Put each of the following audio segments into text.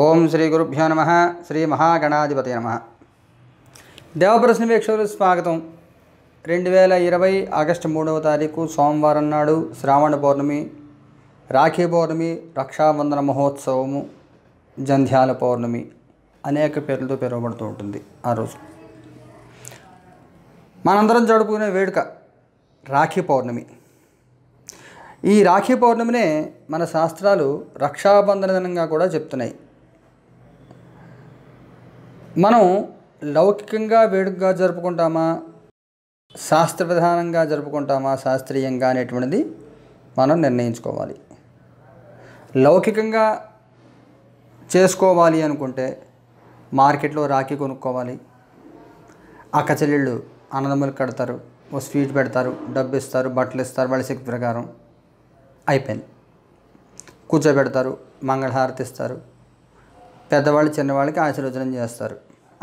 ఓం శ్రీ గురుభ్యో నమ శ్రీ మహాగణాధిపతి నమ దేవప్రశ్న వీక్షకులు స్వాగతం రెండు వేల ఇరవై ఆగస్టు మూడవ తారీఖు సోమవారం నాడు శ్రావణ పౌర్ణమి రాఖీ పౌర్ణమి రక్షాబంధన మహోత్సవము జంధ్యాల పౌర్ణమి అనేక పేర్లతో పిలువబడుతూ ఉంటుంది ఆ రోజు మనందరం జరుపుకునే వేడుక రాఖీ పౌర్ణమి ఈ రాఖీ పౌర్ణమినే మన శాస్త్రాలు రక్షాబంధన దినంగా కూడా చెప్తున్నాయి మనం లౌకికంగా వేడుకగా జరుపుకుంటామా శాస్త్ర విధానంగా జరుపుకుంటామా శాస్త్రీయంగా అనేటువంటిది మనం నిర్ణయించుకోవాలి లౌకికంగా చేసుకోవాలి అనుకుంటే మార్కెట్లో రాఖీ కొనుక్కోవాలి అక్క చెల్లెళ్ళు అన్నదమ్ములు కడతారు ఓ స్వీట్ పెడతారు డబ్బు ఇస్తారు బట్టలు ఇస్తారు వాళ్ళ శక్తి ప్రకారం అయిపోయింది కూర్చోబెడతారు మంగళహారతి ఇస్తారు పెద్దవాళ్ళు చిన్నవాళ్ళకి ఆశీర్వచనం చేస్తారు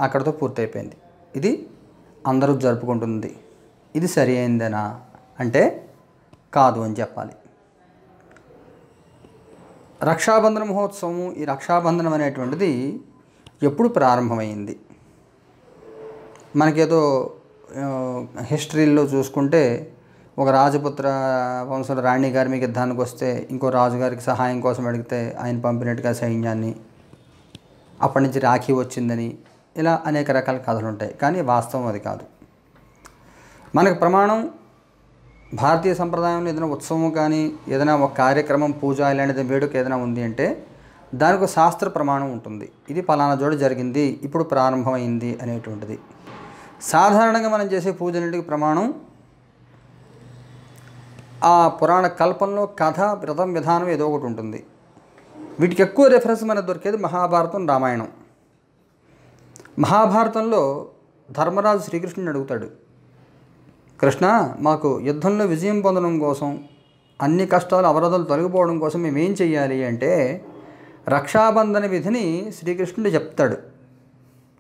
అక్కడతో పూర్తయిపోయింది ఇది అందరూ జరుపుకుంటుంది ఇది సరి అయిందేనా అంటే కాదు అని చెప్పాలి రక్షాబంధన మహోత్సవం ఈ రక్షాబంధనం అనేటువంటిది ఎప్పుడు ప్రారంభమైంది మనకేదో హిస్టరీలో చూసుకుంటే ఒక రాజపుత్ర వంశంలో రాణి గారి మీకు యుద్ధానికి వస్తే ఇంకో రాజుగారికి సహాయం కోసం అడిగితే ఆయన పంపినట్టుగా సైన్యాన్ని అప్పటి నుంచి రాఖీ వచ్చిందని ఇలా అనేక రకాల కథలు ఉంటాయి కానీ వాస్తవం అది కాదు మనకు ప్రమాణం భారతీయ సంప్రదాయంలో ఏదైనా ఉత్సవం కానీ ఏదైనా ఒక కార్యక్రమం పూజ ఇలాంటిది వేడుక ఏదైనా ఉంది అంటే దానికి శాస్త్ర ప్రమాణం ఉంటుంది ఇది పలానా జోడు జరిగింది ఇప్పుడు ప్రారంభమైంది అనేటువంటిది సాధారణంగా మనం చేసే పూజలన్నిటికి ప్రమాణం ఆ పురాణ కల్పంలో కథ వ్రతం విధానం ఏదో ఒకటి ఉంటుంది వీటికి ఎక్కువ రెఫరెన్స్ మనకు దొరికేది మహాభారతం రామాయణం మహాభారతంలో ధర్మరాజు శ్రీకృష్ణుని అడుగుతాడు కృష్ణ మాకు యుద్ధంలో విజయం పొందడం కోసం అన్ని కష్టాలు అవరోధాలు తొలగిపోవడం కోసం మేము ఏం చేయాలి అంటే రక్షాబంధన విధిని శ్రీకృష్ణుడు చెప్తాడు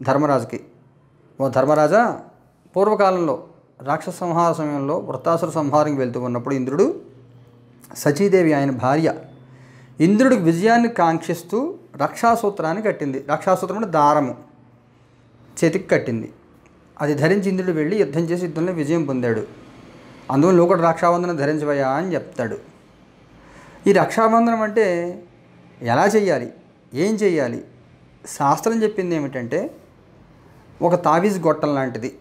ధర్మరాజుకి ఓ ధర్మరాజా పూర్వకాలంలో రాక్షస సంహార సమయంలో వృత్తాసుర సంహారంకి వెళ్తూ ఉన్నప్పుడు ఇంద్రుడు సచీదేవి ఆయన భార్య ఇంద్రుడికి విజయాన్ని కాంక్షిస్తూ రక్షాసూత్రాన్ని కట్టింది రక్షాసూత్రం అంటే దారము చేతికి కట్టింది అది ధరించి ఇంద్రుడు వెళ్ళి యుద్ధం చేసి యుద్ధంలో విజయం పొందాడు అందువల్ల లోకడు రక్షాబంధనం ధరించవయా అని చెప్తాడు ఈ రక్షాబంధనం అంటే ఎలా చేయాలి ఏం చేయాలి శాస్త్రం చెప్పింది ఏమిటంటే ఒక తావీజ్ గొట్టం లాంటిది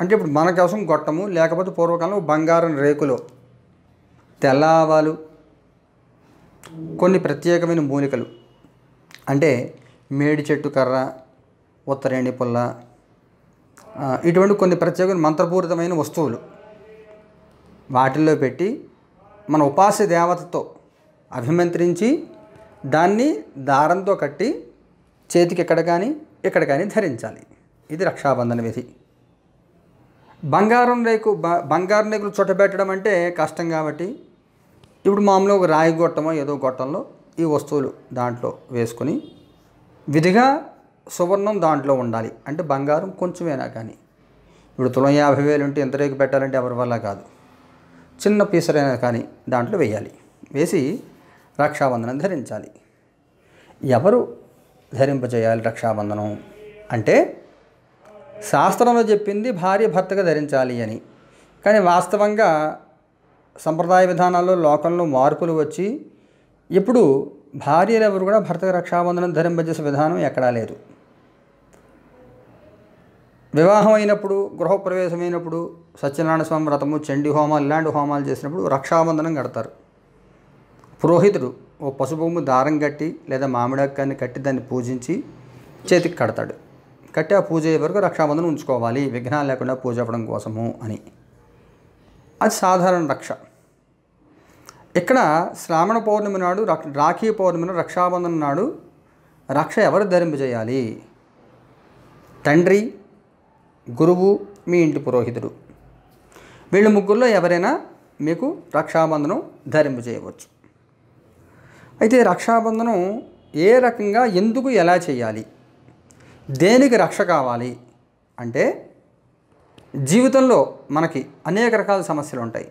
అంటే ఇప్పుడు మన కోసం గొట్టము లేకపోతే పూర్వకాలం బంగారం రేకులో తెల్ల ఆవాలు కొన్ని ప్రత్యేకమైన మూలికలు అంటే మేడి చెట్టు కర్ర ఉత్తరేణి పుల్ల ఇటువంటి కొన్ని ప్రత్యేక మంత్రపూరితమైన వస్తువులు వాటిల్లో పెట్టి మన ఉపాస దేవతతో అభిమంత్రించి దాన్ని దారంతో కట్టి చేతికి ఎక్కడ కానీ ఇక్కడ కానీ ధరించాలి ఇది రక్షాబంధన విధి బంగారం రేకు బ బంగారం రేకులు చుట్టబెట్టడం అంటే కష్టం కాబట్టి ఇప్పుడు మామూలుగా ఒక రాయి గొట్టమో ఏదో గొట్టంలో ఈ వస్తువులు దాంట్లో వేసుకొని విధిగా సువర్ణం దాంట్లో ఉండాలి అంటే బంగారం కొంచెమైనా కానీ ఇప్పుడు తులం యాభై వేలు ఉంటే ఎంత రేకు పెట్టాలంటే ఎవరి వల్ల కాదు చిన్న పీసరైనా కానీ దాంట్లో వేయాలి వేసి రక్షాబంధనం ధరించాలి ఎవరు ధరింపజేయాలి రక్షాబంధనం అంటే శాస్త్రంలో చెప్పింది భార్య భర్తగా ధరించాలి అని కానీ వాస్తవంగా సంప్రదాయ విధానాల్లో లోకంలో మార్పులు వచ్చి ఇప్పుడు భార్యలు ఎవరు కూడా భర్తకు రక్షాబంధనం ధరింపజేసే విధానం ఎక్కడా లేదు వివాహం అయినప్పుడు గృహప్రవేశమైనప్పుడు సత్యనారాయణ స్వామి వ్రతము చండి హోమాలు ఇలాంటి హోమాలు చేసినప్పుడు రక్షాబంధనం కడతారు పురోహితుడు ఓ పసుపు దారం కట్టి లేదా మామిడాకాన్ని కట్టి దాన్ని పూజించి చేతికి కడతాడు కట్టి ఆ పూజ అయ్యే వరకు రక్షాబంధనం ఉంచుకోవాలి విఘ్నాలు లేకుండా పూజ అవ్వడం కోసము అని అది సాధారణ రక్ష ఇక్కడ శ్రావణ పౌర్ణమి నాడు రాఖీ పౌర్ణమి రక్షాబంధనం నాడు రక్ష ఎవరు ధరింపజేయాలి తండ్రి గురువు మీ ఇంటి పురోహితుడు వీళ్ళు ముగ్గురులో ఎవరైనా మీకు రక్షాబంధనం ధరింపు చేయవచ్చు అయితే రక్షాబంధనం ఏ రకంగా ఎందుకు ఎలా చేయాలి దేనికి రక్ష కావాలి అంటే జీవితంలో మనకి అనేక రకాల సమస్యలు ఉంటాయి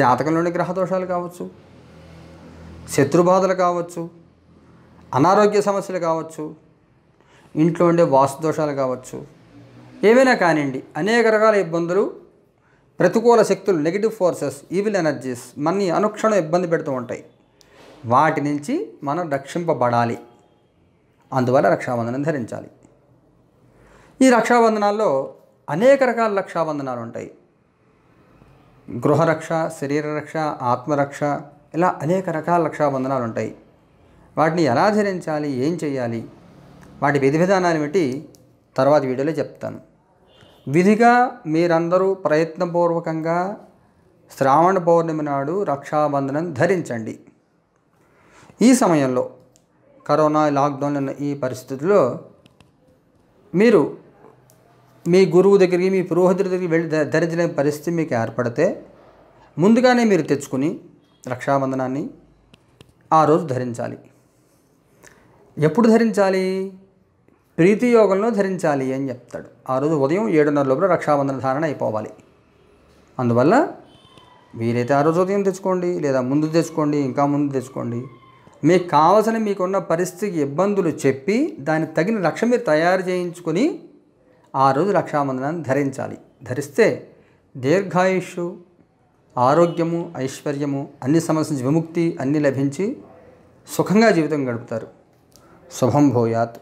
జాతకంలోని గ్రహదోషాలు కావచ్చు శత్రుబాధలు కావచ్చు అనారోగ్య సమస్యలు కావచ్చు ఇంట్లో ఉండే వాసుదోషాలు దోషాలు కావచ్చు ఏవైనా కానివ్వండి అనేక రకాల ఇబ్బందులు ప్రతికూల శక్తులు నెగిటివ్ ఫోర్సెస్ ఈవిల్ ఎనర్జీస్ మనని అనుక్షణం ఇబ్బంది పెడుతూ ఉంటాయి వాటి నుంచి మనం రక్షింపబడాలి అందువల్ల రక్షాబంధనం ధరించాలి ఈ రక్షాబంధనాల్లో అనేక రకాల రక్షాబంధనాలు ఉంటాయి గృహరక్ష శరీర రక్ష ఆత్మరక్ష ఇలా అనేక రకాల రక్షాబంధనాలు ఉంటాయి వాటిని ఎలా ధరించాలి ఏం చేయాలి వాటి విధి విధానాలు బట్టి తర్వాత వీడియోలో చెప్తాను విధిగా మీరందరూ ప్రయత్నపూర్వకంగా శ్రావణ పౌర్ణమి నాడు రక్షాబంధనం ధరించండి ఈ సమయంలో కరోనా లాక్డౌన్ ఉన్న ఈ పరిస్థితుల్లో మీరు మీ గురువు దగ్గరికి మీ పురోహితుడి దగ్గరికి వెళ్ళి ధరించలేని పరిస్థితి మీకు ఏర్పడితే ముందుగానే మీరు తెచ్చుకుని రక్షాబంధనాన్ని ఆ రోజు ధరించాలి ఎప్పుడు ధరించాలి ప్రీతి యోగంలో ధరించాలి అని చెప్తాడు ఆ రోజు ఉదయం ఏడున్నర లోపల రక్షాబంధన ధారణ అయిపోవాలి అందువల్ల వీలైతే ఆ రోజు ఉదయం తెచ్చుకోండి లేదా ముందు తెచ్చుకోండి ఇంకా ముందు తెచ్చుకోండి మీకు కావలసిన మీకున్న పరిస్థితికి ఇబ్బందులు చెప్పి దానికి తగిన రక్ష మీరు తయారు చేయించుకొని ఆ రోజు రక్షాబంధనాన్ని ధరించాలి ధరిస్తే దీర్ఘాయుష్ ఆరోగ్యము ఐశ్వర్యము అన్ని సమస్య విముక్తి అన్నీ లభించి సుఖంగా జీవితం గడుపుతారు శుభం భూయాత్